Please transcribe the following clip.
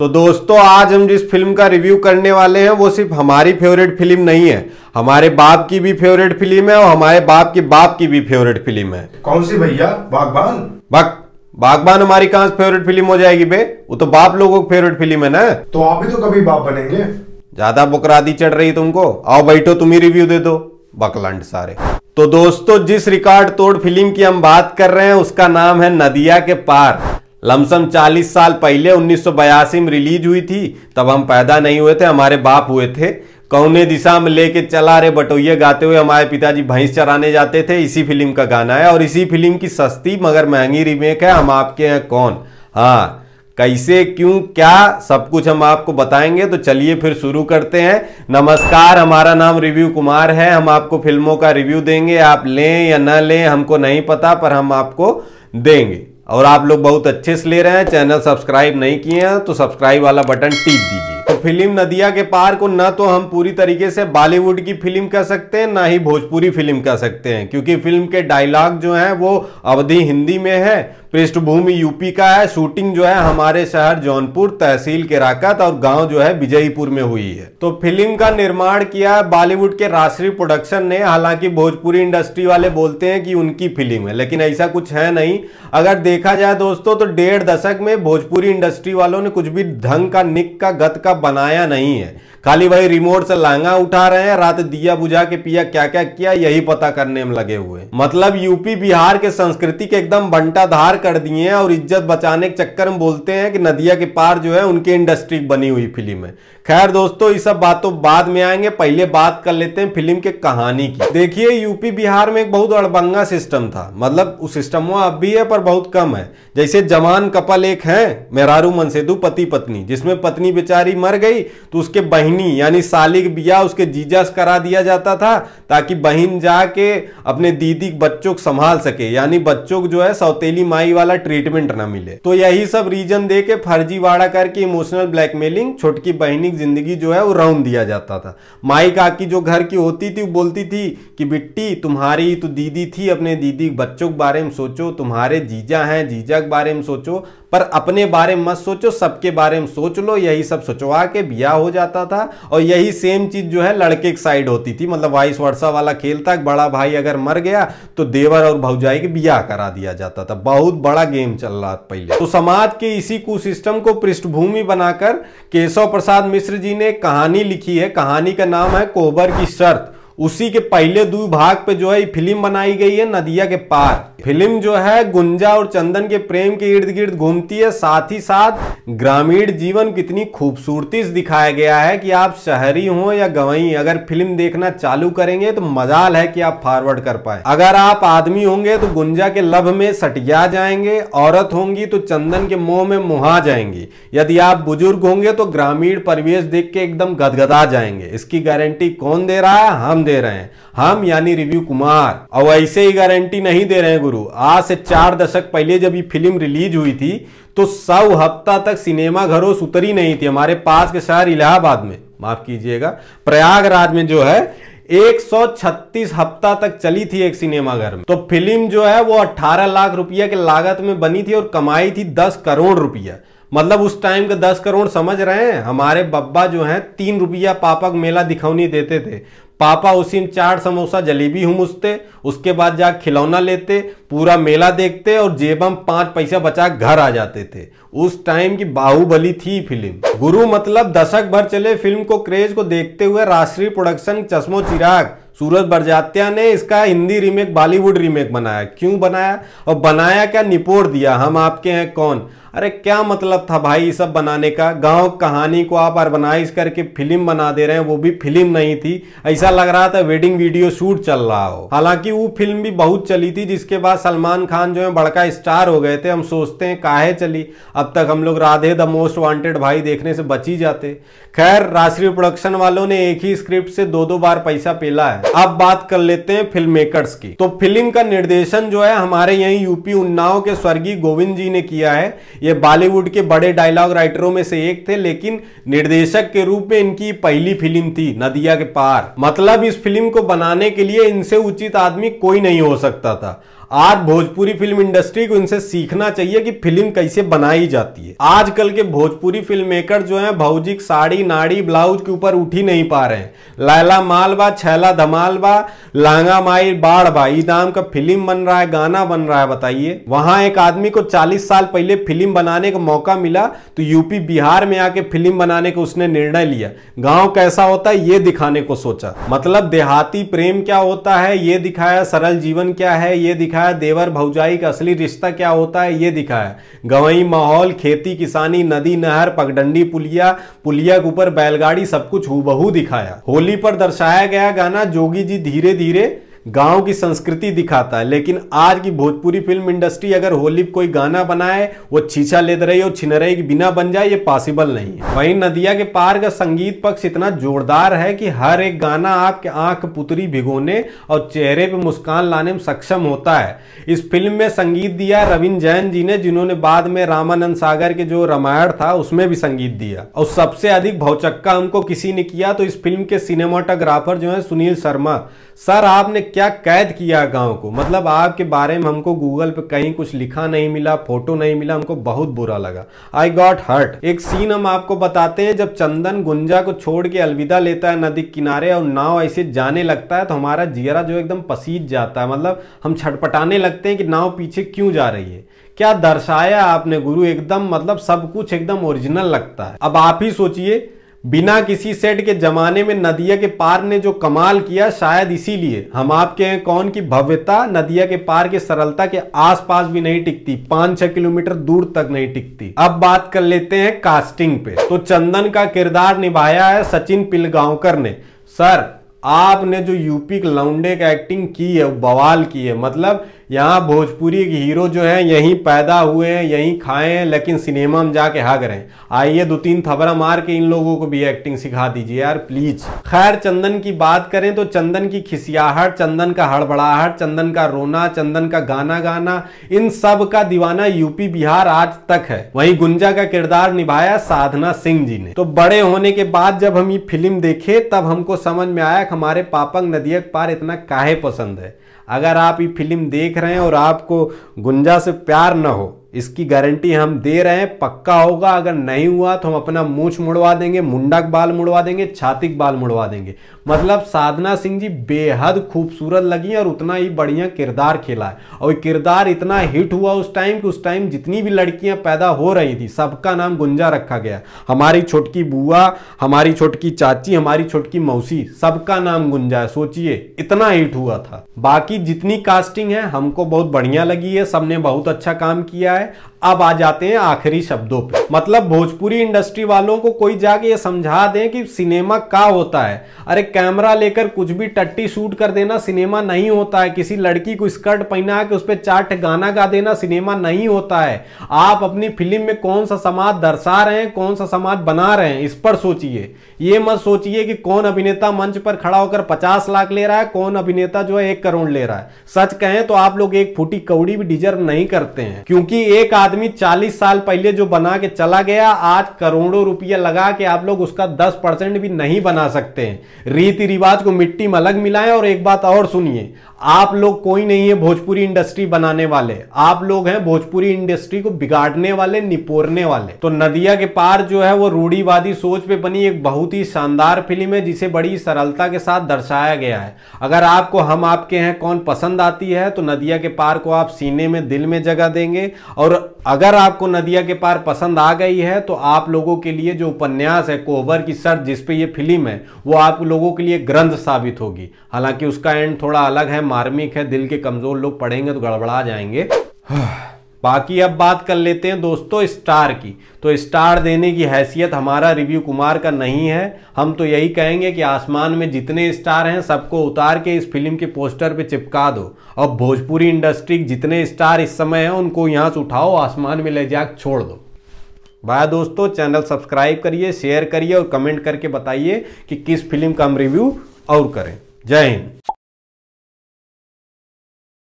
तो दोस्तों आज हम जिस फिल्म का रिव्यू करने वाले हैं वो सिर्फ हमारी फेवरेट फिल्म नहीं है हमारे बाप की भी फेवरेट फिल्म है और हमारे बाप के बाप की भी फेवरेट फिल्म है कौन सी भैया बागबान बाग बागबान हमारी से फेवरेट फिल्म हो जाएगी बे वो तो बाप लोगों की फेवरेट फिल्म है ना तो आप भी तो कभी बाप बनेंगे ज्यादा बुकरादी चढ़ रही तुमको आओ बैठो तुम ही रिव्यू दे दो बकलंड सारे तो दोस्तों जिस रिकॉर्ड तोड़ फिल्म की हम बात कर रहे हैं उसका नाम है नदिया के पार लमसम 40 साल पहले 1982 में रिलीज हुई थी तब हम पैदा नहीं हुए थे हमारे बाप हुए थे कौने दिशा में लेके चला रहे बटोइये गाते हुए हमारे पिताजी भैंस चराने जाते थे इसी फिल्म का गाना है और इसी फिल्म की सस्ती मगर महंगी रिमेक है हम आपके हैं कौन हाँ कैसे क्यों क्या सब कुछ हम आपको बताएंगे तो चलिए फिर शुरू करते हैं नमस्कार हमारा नाम रिव्यू कुमार है हम आपको फिल्मों का रिव्यू देंगे आप लें या ना लें हमको नहीं पता पर हम आपको देंगे और आप लोग बहुत अच्छे से ले रहे हैं चैनल सब्सक्राइब नहीं किए हैं तो सब्सक्राइब वाला बटन टीप दीजिए तो फिल्म नदिया के पार को ना तो हम पूरी तरीके से बॉलीवुड की फिल्म कह सकते हैं ना ही भोजपुरी फिल्म कह सकते हैं क्योंकि फिल्म के डायलॉग जो हैं वो अवधि हिंदी में है पृष्ठभूमि यूपी का है शूटिंग जो है हमारे शहर जौनपुर तहसील के राकत और गांव जो है विजयीपुर में हुई है तो फिल्म का निर्माण किया बॉलीवुड के राष्ट्रीय प्रोडक्शन ने हालांकि भोजपुरी इंडस्ट्री वाले बोलते हैं कि उनकी फिल्म है लेकिन ऐसा कुछ है नहीं अगर देखा जाए दोस्तों तो डेढ़ दशक में भोजपुरी इंडस्ट्री वालों ने कुछ भी ढंग का निक का गत का बनाया नहीं है खाली भाई रिमोट से लांगा उठा रहे हैं रात दिया बुझा के पिया क्या क्या किया यही पता करने में लगे हुए मतलब यूपी बिहार के संस्कृति के एकदम बंटाधार कर दिए हैं और इज्जत बचाने के चक्कर में बोलते हैं कि नदिया के पार जो है उनकी इंडस्ट्री बनी हुई फिल्म है खैर दोस्तों ये सब बातों तो बाद में आएंगे पहले बात कर लेते हैं फिल्म के कहानी की देखिए यूपी बिहार में एक बहुत अड़बंगा सिस्टम था मतलब उस सिस्टम में अब भी है पर बहुत कम है जैसे जमान कपल एक है मेरारू मनसेदू पति पत्नी जिसमें पत्नी बेचारी मर गई तो उसके बहनी यानी सालिक बिया उसके जीजा करा दिया जाता था ताकि बहन जाके अपने दीदी बच्चों को संभाल सके यानी बच्चों को जो है सौतेली माई वाला ट्रीटमेंट ना मिले तो यही सब रीजन दे के फर्जीवाड़ा करके इमोशनल ब्लैकमेलिंग छोटकी बहनी की जिंदगी जो है वो राउंड दिया जाता था माई काकी जो घर की होती थी वो बोलती थी कि बिट्टी तुम्हारी तो दीदी थी अपने दीदी बच्चों के बारे में सोचो तुम्हारे जीजा हैं जीजा के बारे में सोचो पर अपने बारे में मत सोचो सबके बारे में सोच लो यही सब सोचवा के ब्याह हो जाता था और यही सेम चीज जो है लड़के की साइड होती थी मतलब वाइस वर्षा वाला खेल था बड़ा भाई अगर मर गया तो देवर और भौजाई के ब्याह करा दिया जाता था बहुत बहुत बड़ा गेम चल रहा था पहले तो समाज के इसी कुसिस्टम को पृष्ठभूमि बनाकर केशव प्रसाद मिश्र जी ने कहानी लिखी है कहानी का नाम है कोबर की शर्त उसी के पहले दो भाग पे जो है फिल्म बनाई गई है नदिया के पार फिल्म जो है गुंजा और चंदन के प्रेम के इर्द गिर्द घूमती है साथ ही साथ ग्रामीण जीवन कितनी खूबसूरती से दिखाया गया है कि आप शहरी हो या गवई अगर फिल्म देखना चालू करेंगे तो मजाल है कि आप फॉरवर्ड कर पाए अगर आप आदमी होंगे तो गुंजा के लभ में सटिया जाएंगे औरत होंगी तो चंदन के मुंह में मुहा जाएंगे यदि आप बुजुर्ग होंगे तो ग्रामीण परिवेश देख के एकदम गदगदा जाएंगे इसकी गारंटी कौन दे रहा है हम दे रहे हैं हम यानी रिव्यू कुमार और ऐसे ही गारंटी नहीं दे रहे हैं गुरु करो आज से चार दशक पहले जब ये फिल्म रिलीज हुई थी तो सौ हफ्ता तक सिनेमा घरों से उतरी नहीं थी हमारे पास के शहर इलाहाबाद में माफ कीजिएगा प्रयागराज में जो है 136 हफ्ता तक चली थी एक सिनेमाघर में तो फिल्म जो है वो 18 लाख रुपया के लागत में बनी थी और कमाई थी 10 करोड़ रुपया मतलब उस टाइम का 10 करोड़ समझ रहे हैं हमारे बब्बा जो हैं तीन रुपया पापा को मेला दिखौनी देते थे पापा में चाट समोसा जलेबी मुझते उसके बाद जा खिलौना लेते पूरा मेला देखते और जेबम पाँच पैसा बचा घर आ जाते थे उस टाइम की बाहुबली थी फिल्म गुरु मतलब दशक भर चले फिल्म को क्रेज को देखते हुए राष्ट्रीय प्रोडक्शन चश्मो चिराग सूरज बरजात्या ने इसका हिंदी रीमेक बॉलीवुड रीमेक बनाया क्यों बनाया और बनाया क्या निपोड़ दिया हम आपके हैं कौन अरे क्या मतलब था भाई सब बनाने का गांव कहानी को आप अर्बनाइज करके फिल्म बना दे रहे हैं वो भी फिल्म नहीं थी ऐसा लग रहा था वेडिंग वीडियो शूट चल रहा हो हालांकि वो फिल्म भी बहुत चली थी जिसके बाद सलमान खान जो है बड़का स्टार हो गए थे हम सोचते हैं काहे चली अब तक हम लोग राधे द मोस्ट वांटेड भाई देखने से बच ही जाते खैर राष्ट्रीय प्रोडक्शन वालों ने एक ही स्क्रिप्ट से दो दो बार पैसा पेला है अब बात कर लेते हैं फिल्म मेकर्स की तो फिल्म का निर्देशन जो है हमारे यही यूपी उन्नाव के स्वर्गीय गोविंद जी ने किया है ये बॉलीवुड के बड़े डायलॉग राइटरों में से एक थे लेकिन निर्देशक के रूप में इनकी पहली फिल्म थी नदिया के पार मतलब इस फिल्म को बनाने के लिए इनसे उचित आदमी कोई नहीं हो सकता था आज भोजपुरी फिल्म इंडस्ट्री को इनसे सीखना चाहिए कि फिल्म कैसे बनाई जाती है आजकल के भोजपुरी फिल्म मेकर जो हैं भौजिक साड़ी नाड़ी ब्लाउज के ऊपर उठ ही नहीं पा रहे हैं लैला बा छैला बा लांगा माई बाढ़ बा ई नाम का फिल्म बन रहा है गाना बन रहा है बताइए वहां एक आदमी को चालीस साल पहले फिल्म बनाने का मौका मिला तो यूपी बिहार में आके फिल्म बनाने का उसने निर्णय लिया गाँव कैसा होता है ये दिखाने को सोचा मतलब देहाती प्रेम क्या होता है ये दिखाया सरल जीवन क्या है ये दिखाया दिखाया देवर भौजाई का असली रिश्ता क्या होता है ये दिखाया गवई माहौल खेती किसानी नदी नहर पगडंडी पुलिया पुलिया के ऊपर बैलगाड़ी सब कुछ हूबहू दिखाया होली पर दर्शाया गया गाना जोगी जी धीरे धीरे गांव की संस्कृति दिखाता है लेकिन आज की भोजपुरी फिल्म इंडस्ट्री अगर होली कोई गाना बनाए वो छीछा लेद रही और छिनरई की बिना बन जाए ये पॉसिबल नहीं है वहीं नदिया के पार का संगीत पक्ष इतना जोरदार है कि हर एक गाना आपके आंख पुतरी भिगोने और चेहरे पर मुस्कान लाने में सक्षम होता है इस फिल्म में संगीत दिया रविंद्र जैन जी ने जिन्होंने बाद में रामानंद सागर के जो रामायण था उसमें भी संगीत दिया और सबसे अधिक भौचक्का हमको किसी ने किया तो इस फिल्म के सिनेमाटोग्राफर जो है सुनील शर्मा सर आपने क्या कैद किया गांव को मतलब आपके बारे में हमको गूगल पे कहीं कुछ लिखा नहीं मिला फोटो नहीं मिला हमको बहुत बुरा लगा आई गॉट हर्ट एक सीन हम आपको बताते हैं जब चंदन गुंजा को छोड़ के अलविदा लेता है नदी किनारे और नाव ऐसे जाने लगता है तो हमारा जियरा जो एकदम पसीज जाता है मतलब हम छटपटाने लगते हैं कि नाव पीछे क्यों जा रही है क्या दर्शाया आपने गुरु एकदम मतलब सब कुछ एकदम ओरिजिनल लगता है अब आप ही सोचिए बिना किसी सेट के जमाने में नदिया के पार ने जो कमाल किया शायद इसीलिए हम आपके हैं कौन की भव्यता नदिया के पार के सरलता के आसपास भी नहीं टिकती पांच छह किलोमीटर दूर तक नहीं टिकती अब बात कर लेते हैं कास्टिंग पे तो चंदन का किरदार निभाया है सचिन पिलगांवकर ने सर आपने जो यूपी के लौंडे का एक्टिंग की है वो बवाल की है मतलब यहाँ भोजपुरी के हीरो जो हैं यहीं पैदा हुए हैं यहीं खाए हैं लेकिन सिनेमा में जाके हाग रहे हैं आइए दो तीन थबरा मार के इन लोगों को भी एक्टिंग सिखा दीजिए यार प्लीज खैर चंदन की बात करें तो चंदन की खिसियाहट चंदन का हड़बड़ाहट चंदन का रोना चंदन का गाना गाना इन सब का दीवाना यूपी बिहार आज तक है वही गुंजा का किरदार निभाया साधना सिंह जी ने तो बड़े होने के बाद जब हम ये फिल्म देखे तब हमको समझ में आया कि हमारे पापंग नदियक पार इतना काहे पसंद है अगर आप ये फिल्म देख रहे हैं और आपको गुंजा से प्यार ना हो इसकी गारंटी हम दे रहे हैं पक्का होगा अगर नहीं हुआ तो हम अपना मूछ मुड़वा देंगे मुंडक बाल मुड़वा देंगे छातिक बाल मुड़वा देंगे मतलब साधना सिंह जी बेहद खूबसूरत लगी और उतना ही बढ़िया किरदार खेला है और किरदार इतना हिट हुआ उस टाइम कि उस टाइम जितनी भी लड़कियां पैदा हो रही थी सबका नाम गुंजा रखा गया हमारी छोटकी बुआ हमारी छोटकी चाची हमारी छोटकी मौसी सबका नाम गुंजा है सोचिए इतना हिट हुआ था बाकी जितनी कास्टिंग है हमको बहुत बढ़िया लगी है सबने बहुत अच्छा काम किया है है अब आ जाते हैं आखिरी शब्दों पे मतलब भोजपुरी इंडस्ट्री वालों को कोई जाके ये समझा दें कि सिनेमा का होता है अरे कैमरा लेकर कुछ भी टट्टी शूट कर देना सिनेमा नहीं होता है किसी लड़की को स्कर्ट पहना के उस पर चाट गाना गा देना सिनेमा नहीं होता है आप अपनी फिल्म में कौन सा समाज दर्शा रहे हैं कौन सा समाज बना रहे हैं इस पर सोचिए ये मत सोचिए कि कौन अभिनेता मंच पर खड़ा होकर पचास लाख ले रहा है कौन अभिनेता जो है एक करोड़ ले रहा है सच कहें तो आप लोग एक फूटी कौड़ी भी डिजर्व नहीं करते हैं क्योंकि एक आदमी 40 साल पहले जो बना के चला गया आज करोड़ों रुपया लगा के आप लोग उसका 10 परसेंट भी नहीं बना सकते हैं रीति रिवाज को मिट्टी में अलग मिलाएं और एक बात और सुनिए आप लोग कोई नहीं है भोजपुरी इंडस्ट्री बनाने वाले आप लोग हैं भोजपुरी इंडस्ट्री को बिगाड़ने वाले निपोरने वाले तो नदिया के पार जो है वो रूढ़ीवादी सोच पे बनी एक बहुत ही शानदार फिल्म है जिसे बड़ी सरलता के साथ दर्शाया गया है अगर आपको हम आपके हैं कौन पसंद आती है तो नदिया के पार को आप सीने में दिल में जगह देंगे और और अगर आपको नदिया के पार पसंद आ गई है तो आप लोगों के लिए जो उपन्यास है कोहबर की सर जिस पे ये फिल्म है वो आप लोगों के लिए ग्रंथ साबित होगी हालांकि उसका एंड थोड़ा अलग है मार्मिक है दिल के कमज़ोर लोग पढ़ेंगे तो गड़बड़ा जाएंगे बाकी अब बात कर लेते हैं दोस्तों स्टार की तो स्टार देने की हैसियत हमारा रिव्यू कुमार का नहीं है हम तो यही कहेंगे कि आसमान में जितने स्टार हैं सबको उतार के इस फिल्म के पोस्टर पे चिपका दो और भोजपुरी इंडस्ट्री जितने स्टार इस समय हैं उनको यहाँ से उठाओ आसमान में ले जा छोड़ दो बाय दोस्तों चैनल सब्सक्राइब करिए शेयर करिए और कमेंट करके बताइए कि किस फिल्म का हम रिव्यू और करें जय हिंद